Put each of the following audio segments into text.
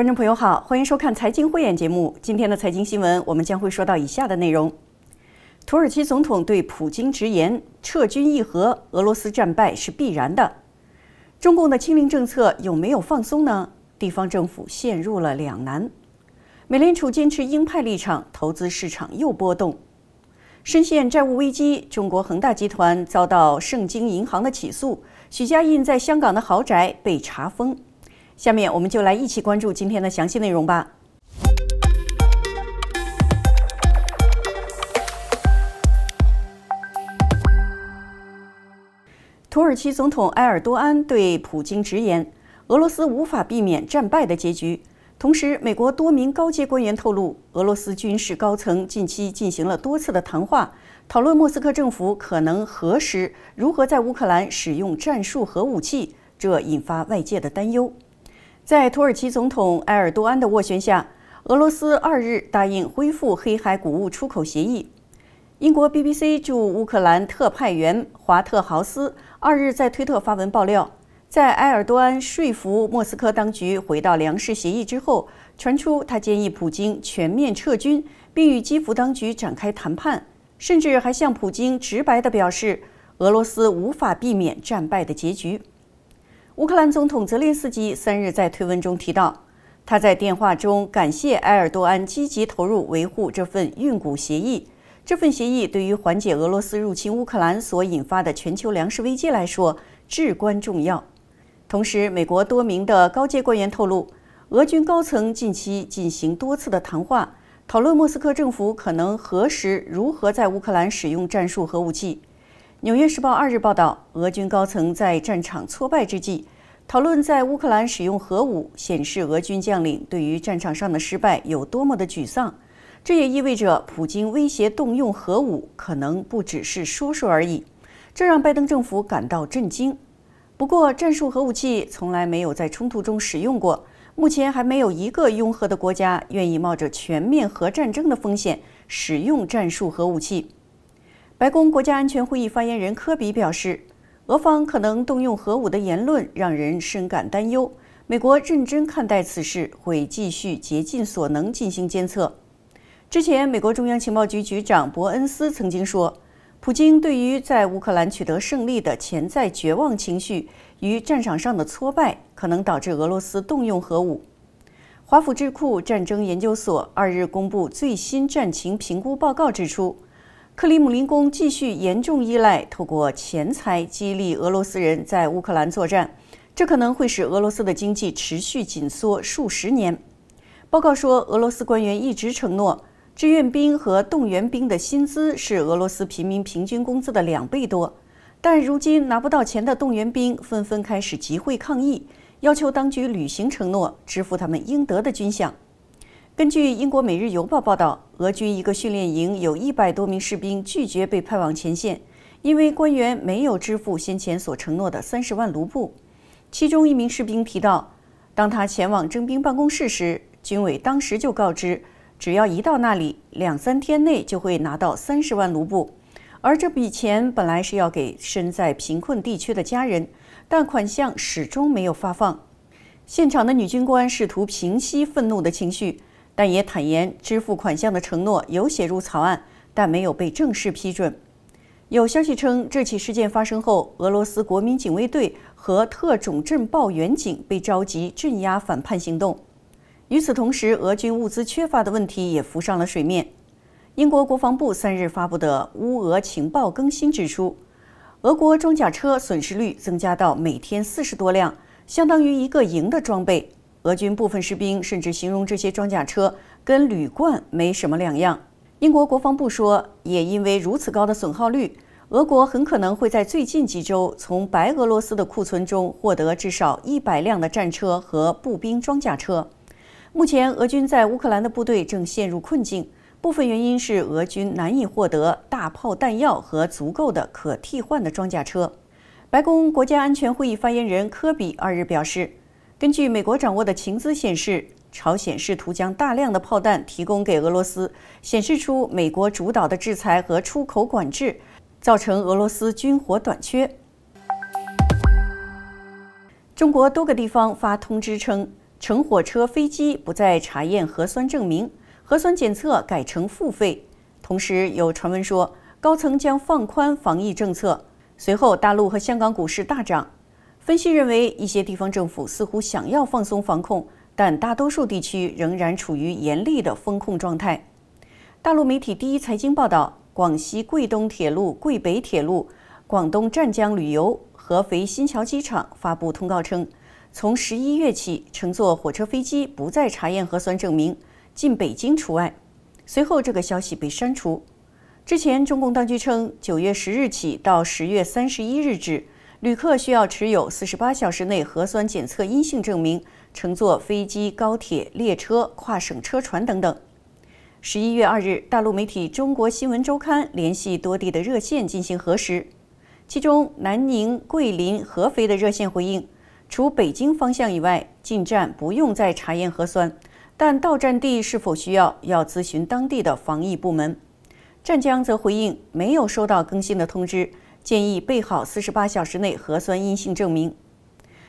观众朋友好，欢迎收看《财经慧眼》节目。今天的财经新闻，我们将会说到以下的内容：土耳其总统对普京直言撤军议和，俄罗斯战败是必然的；中共的“清零”政策有没有放松呢？地方政府陷入了两难；美联储坚持鹰派立场，投资市场又波动；深陷债务危机，中国恒大集团遭到盛京银行的起诉；许家印在香港的豪宅被查封。下面我们就来一起关注今天的详细内容吧。土耳其总统埃尔多安对普京直言：“俄罗斯无法避免战败的结局。”同时，美国多名高阶官员透露，俄罗斯军事高层近期进行了多次的谈话，讨论莫斯科政府可能何时、如何在乌克兰使用战术核武器，这引发外界的担忧。在土耳其总统埃尔多安的斡旋下，俄罗斯二日答应恢复黑海谷物出口协议。英国 BBC 驻乌克兰特派员华特豪斯二日在推特发文爆料，在埃尔多安说服莫斯科当局回到粮食协议之后，传出他建议普京全面撤军，并与基辅当局展开谈判，甚至还向普京直白地表示，俄罗斯无法避免战败的结局。乌克兰总统泽连斯基三日在推文中提到，他在电话中感谢埃尔多安积极投入维护这份运谷协议。这份协议对于缓解俄罗斯入侵乌克兰所引发的全球粮食危机来说至关重要。同时，美国多名的高阶官员透露，俄军高层近期进行多次的谈话，讨论莫斯科政府可能何时如何在乌克兰使用战术核武器。《纽约时报》二日报道，俄军高层在战场挫败之际讨论在乌克兰使用核武，显示俄军将领对于战场上的失败有多么的沮丧。这也意味着普京威胁动用核武可能不只是说说而已，这让拜登政府感到震惊。不过，战术核武器从来没有在冲突中使用过，目前还没有一个拥核的国家愿意冒着全面核战争的风险使用战术核武器。白宫国家安全会议发言人科比表示，俄方可能动用核武的言论让人深感担忧。美国认真看待此事，会继续竭尽所能进行监测。之前，美国中央情报局局长伯恩斯曾经说，普京对于在乌克兰取得胜利的潜在绝望情绪与战场上的挫败，可能导致俄罗斯动用核武。华府智库战争研究所二日公布最新战情评估报告，指出。克里姆林宫继续严重依赖透过钱财激励俄罗斯人在乌克兰作战，这可能会使俄罗斯的经济持续紧缩数十年。报告说，俄罗斯官员一直承诺，志愿兵和动员兵的薪资是俄罗斯平民平均工资的两倍多，但如今拿不到钱的动员兵纷纷开始集会抗议，要求当局履行承诺，支付他们应得的军饷。根据英国《每日邮报》报道，俄军一个训练营有一百多名士兵拒绝被派往前线，因为官员没有支付先前所承诺的三十万卢布。其中一名士兵提到，当他前往征兵办公室时，军委当时就告知，只要一到那里，两三天内就会拿到三十万卢布。而这笔钱本来是要给身在贫困地区的家人，但款项始终没有发放。现场的女军官试图平息愤怒的情绪。但也坦言，支付款项的承诺有写入草案，但没有被正式批准。有消息称，这起事件发生后，俄罗斯国民警卫队和特种镇暴远警被召集镇压反叛行动。与此同时，俄军物资缺乏的问题也浮上了水面。英国国防部三日发布的乌俄情报更新指出，俄国装甲车损失率增加到每天四十多辆，相当于一个营的装备。俄军部分士兵甚至形容这些装甲车跟铝罐没什么两样。英国国防部说，也因为如此高的损耗率，俄国很可能会在最近几周从白俄罗斯的库存中获得至少一百辆的战车和步兵装甲车。目前，俄军在乌克兰的部队正陷入困境，部分原因是俄军难以获得大炮弹药和足够的可替换的装甲车。白宫国家安全会议发言人科比二日表示。根据美国掌握的情资显示，朝鲜试图将大量的炮弹提供给俄罗斯，显示出美国主导的制裁和出口管制造成俄罗斯军火短缺。中国多个地方发通知称，乘火车、飞机不再查验核酸证明，核酸检测改成付费。同时有传闻说，高层将放宽防疫政策。随后，大陆和香港股市大涨。分析认为，一些地方政府似乎想要放松防控，但大多数地区仍然处于严厉的封控状态。大陆媒体《第一财经》报道，广西桂东铁路、桂北铁路、广东湛江旅游、合肥新桥机场发布通告称，从十一月起，乘坐火车、飞机不再查验核酸证明（进北京除外）。随后，这个消息被删除。之前，中共当局称，九月十日起到十月三十一日止。旅客需要持有四十八小时内核酸检测阴性证明，乘坐飞机、高铁、列车、跨省车船等等。十一月二日，大陆媒体《中国新闻周刊》联系多地的热线进行核实，其中南宁、桂林、合肥的热线回应，除北京方向以外，进站不用再查验核酸，但到站地是否需要，要咨询当地的防疫部门。湛江则回应，没有收到更新的通知。建议备好四十八小时内核酸阴性证明。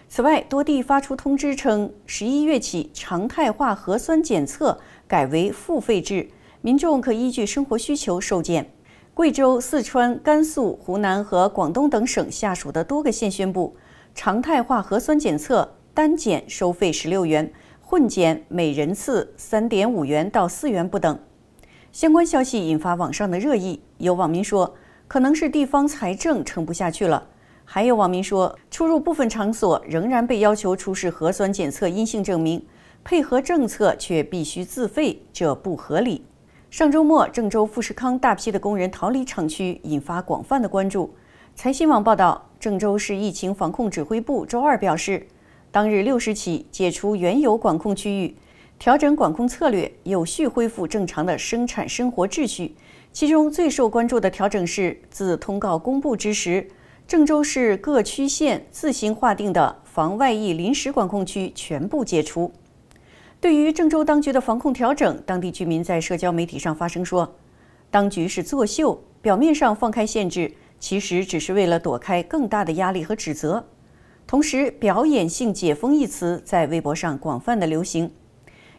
此外，多地发出通知称，十一月起，常态化核酸检测改为付费制，民众可依据生活需求受检。贵州、四川、甘肃、湖南和广东等省下属的多个县宣布，常态化核酸检测单检收费十六元，混检每人次三点五元到四元不等。相关消息引发网上的热议，有网民说。可能是地方财政撑不下去了。还有网民说，出入部分场所仍然被要求出示核酸检测阴性证明，配合政策却必须自费，这不合理。上周末，郑州富士康大批的工人逃离厂区，引发广泛的关注。财新网报道，郑州市疫情防控指挥部周二表示，当日六时起解除原有管控区域，调整管控策略，有序恢复正常的生产生活秩序。其中最受关注的调整是，自通告公布之时，郑州市各区县自行划定的防外溢临时管控区全部解除。对于郑州当局的防控调整，当地居民在社交媒体上发声说，当局是作秀，表面上放开限制，其实只是为了躲开更大的压力和指责。同时，“表演性解封”一词在微博上广泛的流行。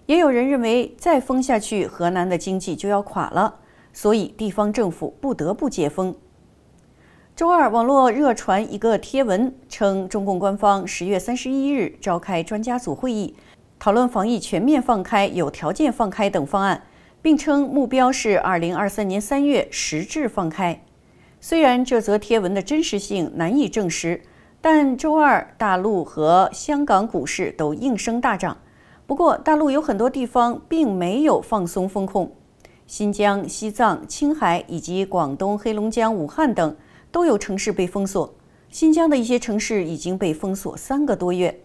也有人认为，再封下去，河南的经济就要垮了。所以地方政府不得不解封。周二，网络热传一个贴文，称中共官方十月三十一日召开专家组会议，讨论防疫全面放开、有条件放开等方案，并称目标是二零二三年三月实质放开。虽然这则贴文的真实性难以证实，但周二大陆和香港股市都应声大涨。不过，大陆有很多地方并没有放松风控。新疆、西藏、青海以及广东、黑龙江、武汉等都有城市被封锁。新疆的一些城市已经被封锁三个多月。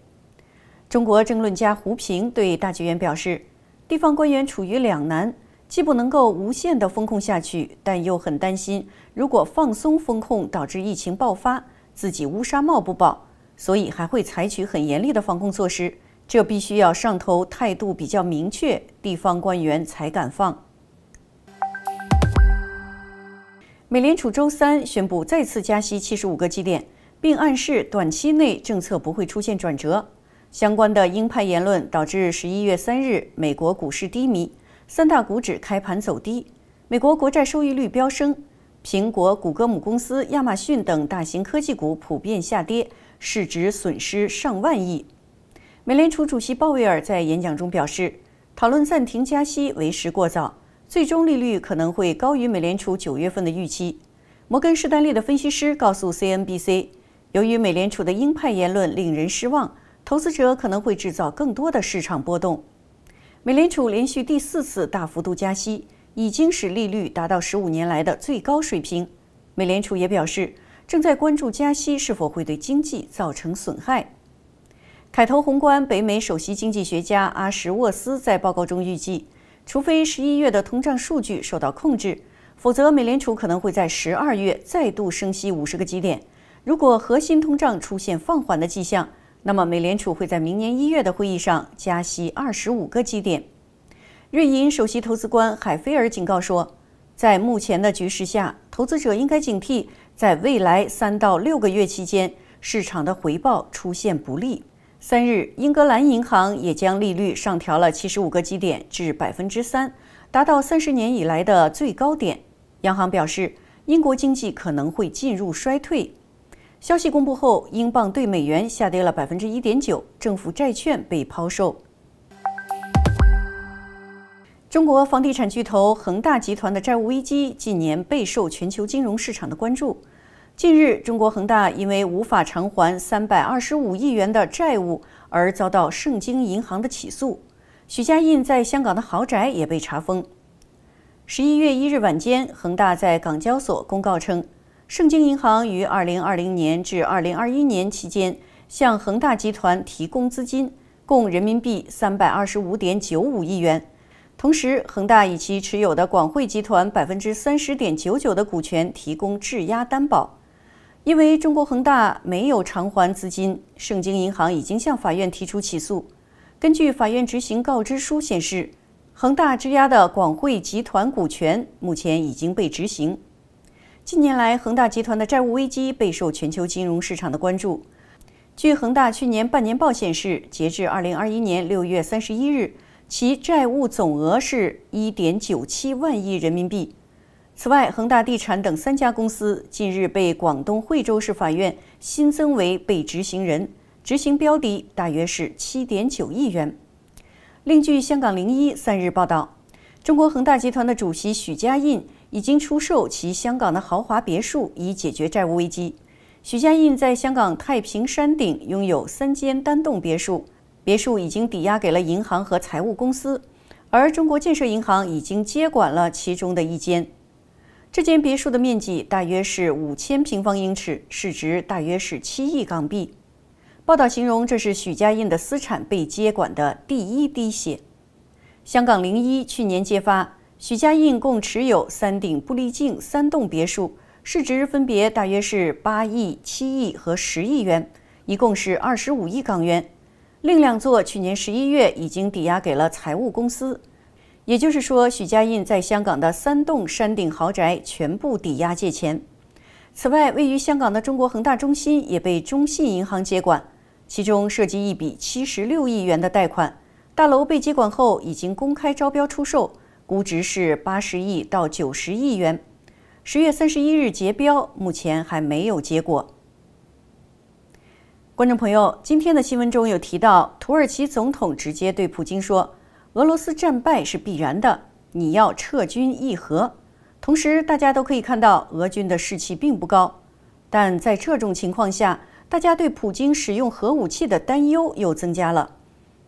中国政论家胡平对大纪元表示，地方官员处于两难：既不能够无限的封控下去，但又很担心如果放松封控导致疫情爆发，自己乌纱帽不保。所以还会采取很严厉的防控措施。这必须要上头态度比较明确，地方官员才敢放。美联储周三宣布再次加息75个基点，并暗示短期内政策不会出现转折。相关的鹰派言论导致11月3日美国股市低迷，三大股指开盘走低，美国国债收益率飙升，苹果、谷歌母公司、亚马逊等大型科技股普遍下跌，市值损失上万亿。美联储主席鲍威尔在演讲中表示，讨论暂停加息为时过早。最终利率可能会高于美联储九月份的预期。摩根士丹利的分析师告诉 CNBC，由于美联储的鹰派言论令人失望，投资者可能会制造更多的市场波动。美联储连续第四次大幅度加息，已经使利率达到十五年来的最高水平。美联储也表示，正在关注加息是否会对经济造成损害。凯投宏观北美首席经济学家阿什沃斯在报告中预计。除非十一月的通胀数据受到控制，否则美联储可能会在十二月再度升息五十个基点。如果核心通胀出现放缓的迹象，那么美联储会在明年一月的会议上加息二十五个基点。瑞银首席投资官海菲尔警告说，在目前的局势下，投资者应该警惕在未来三到六个月期间市场的回报出现不利。三日，英格兰银行也将利率上调了七十五个基点至百分之三，达到三十年以来的最高点。央行表示，英国经济可能会进入衰退。消息公布后，英镑对美元下跌了百分之一点九，政府债券被抛售。中国房地产巨头恒大集团的债务危机近年备受全球金融市场的关注。近日，中国恒大因为无法偿还三百二十五亿元的债务而遭到盛京银行的起诉，许家印在香港的豪宅也被查封。十一月一日晚间，恒大在港交所公告称，盛京银行于二零二零年至二零二一年期间向恒大集团提供资金，共人民币三百二十五点九五亿元，同时恒大以其持有的广汇集团百分之三十点九九的股权提供质押担保。因为中国恒大没有偿还资金，盛京银行已经向法院提出起诉。根据法院执行告知书显示，恒大质押的广汇集团股权目前已经被执行。近年来，恒大集团的债务危机备受全球金融市场的关注。据恒大去年半年报显示，截至二零二一年六月三十一日，其债务总额是一点九七万亿人民币。此外，恒大地产等三家公司近日被广东惠州市法院新增为被执行人，执行标的大约是七点九亿元。另据香港零一三日报道，中国恒大集团的主席许家印已经出售其香港的豪华别墅，以解决债务危机。许家印在香港太平山顶拥有三间单栋别墅，别墅已经抵押给了银行和财务公司，而中国建设银行已经接管了其中的一间。这间别墅的面积大约是五千平方英尺，市值大约是七亿港币。报道形容这是许家印的私产被接管的第一滴血。香港零一去年揭发，许家印共持有三顶布利镜、三栋别墅，市值分别大约是八亿、七亿和十亿元，一共是二十五亿港元。另两座去年十一月已经抵押给了财务公司。也就是说，许家印在香港的三栋山顶豪宅全部抵押借钱。此外，位于香港的中国恒大中心也被中信银行接管，其中涉及一笔七十六亿元的贷款。大楼被接管后，已经公开招标出售，估值是八十亿到九十亿元。十月三十一日结标，目前还没有结果。观众朋友，今天的新闻中有提到，土耳其总统直接对普京说。俄罗斯战败是必然的，你要撤军议和。同时，大家都可以看到俄军的士气并不高，但在这种情况下，大家对普京使用核武器的担忧又增加了。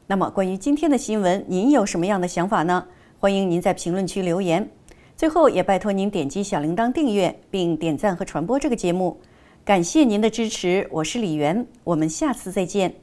那么，关于今天的新闻，您有什么样的想法呢？欢迎您在评论区留言。最后，也拜托您点击小铃铛订阅，并点赞和传播这个节目。感谢您的支持，我是李媛，我们下次再见。